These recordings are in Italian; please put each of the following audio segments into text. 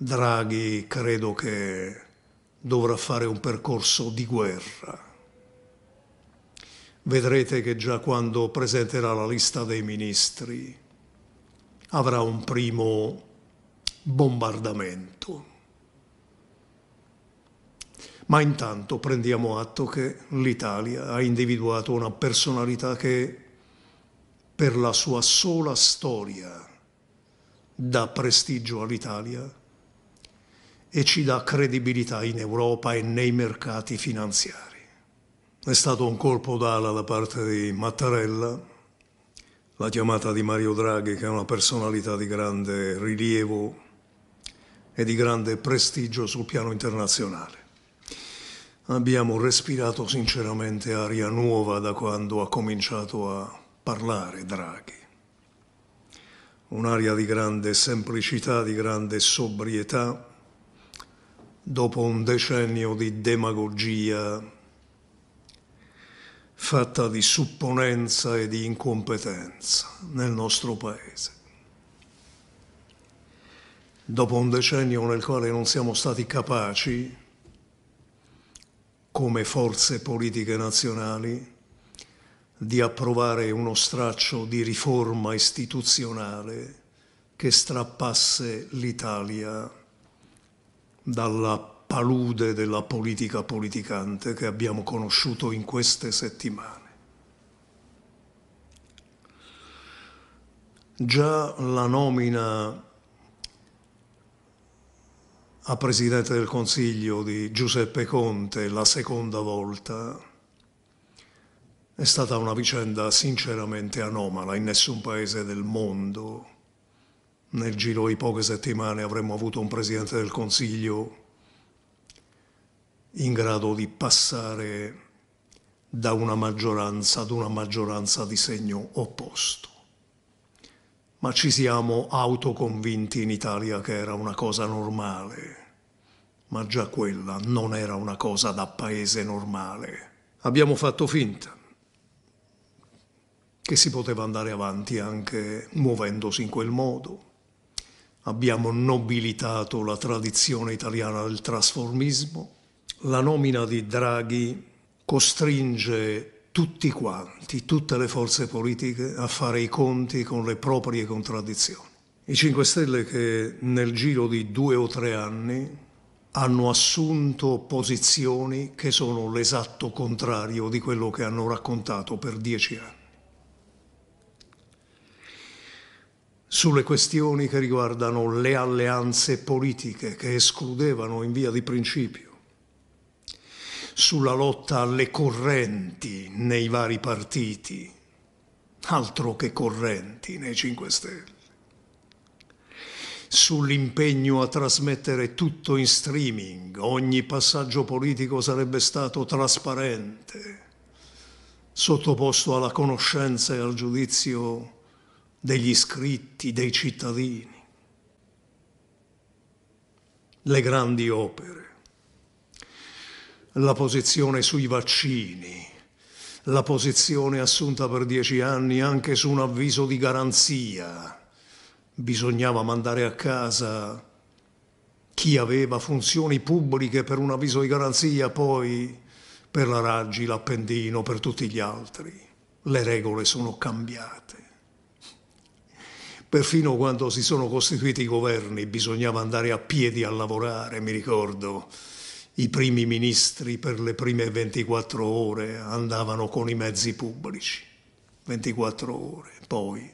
Draghi credo che dovrà fare un percorso di guerra. Vedrete che già quando presenterà la lista dei ministri avrà un primo bombardamento. Ma intanto prendiamo atto che l'Italia ha individuato una personalità che per la sua sola storia dà prestigio all'Italia e ci dà credibilità in Europa e nei mercati finanziari. È stato un colpo d'ala da parte di Mattarella, la chiamata di Mario Draghi, che è una personalità di grande rilievo e di grande prestigio sul piano internazionale. Abbiamo respirato sinceramente aria nuova da quando ha cominciato a parlare Draghi. Un'aria di grande semplicità, di grande sobrietà, dopo un decennio di demagogia fatta di supponenza e di incompetenza nel nostro paese. Dopo un decennio nel quale non siamo stati capaci, come forze politiche nazionali, di approvare uno straccio di riforma istituzionale che strappasse l'Italia dalla palude della politica politicante che abbiamo conosciuto in queste settimane. Già la nomina a Presidente del Consiglio di Giuseppe Conte la seconda volta è stata una vicenda sinceramente anomala in nessun paese del mondo nel giro di poche settimane avremmo avuto un Presidente del Consiglio in grado di passare da una maggioranza ad una maggioranza di segno opposto. Ma ci siamo autoconvinti in Italia che era una cosa normale, ma già quella non era una cosa da paese normale. Abbiamo fatto finta che si poteva andare avanti anche muovendosi in quel modo abbiamo nobilitato la tradizione italiana del trasformismo. La nomina di Draghi costringe tutti quanti, tutte le forze politiche a fare i conti con le proprie contraddizioni. I 5 Stelle che nel giro di due o tre anni hanno assunto posizioni che sono l'esatto contrario di quello che hanno raccontato per dieci anni. sulle questioni che riguardano le alleanze politiche che escludevano in via di principio, sulla lotta alle correnti nei vari partiti, altro che correnti nei 5 Stelle, sull'impegno a trasmettere tutto in streaming, ogni passaggio politico sarebbe stato trasparente, sottoposto alla conoscenza e al giudizio degli scritti, dei cittadini, le grandi opere, la posizione sui vaccini, la posizione assunta per dieci anni anche su un avviso di garanzia. Bisognava mandare a casa chi aveva funzioni pubbliche per un avviso di garanzia, poi per la Raggi, l'Appendino, per tutti gli altri. Le regole sono cambiate. Perfino quando si sono costituiti i governi bisognava andare a piedi a lavorare, mi ricordo. I primi ministri per le prime 24 ore andavano con i mezzi pubblici, 24 ore, poi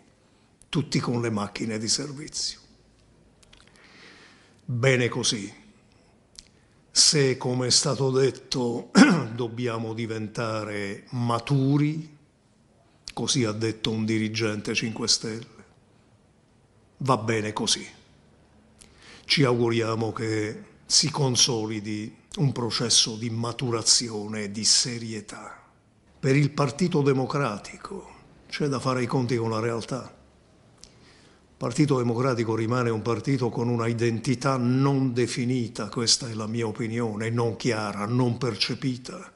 tutti con le macchine di servizio. Bene così. Se, come è stato detto, dobbiamo diventare maturi, così ha detto un dirigente 5 Stelle, va bene così. Ci auguriamo che si consolidi un processo di maturazione e di serietà. Per il Partito Democratico c'è da fare i conti con la realtà. Il Partito Democratico rimane un partito con una identità non definita, questa è la mia opinione, non chiara, non percepita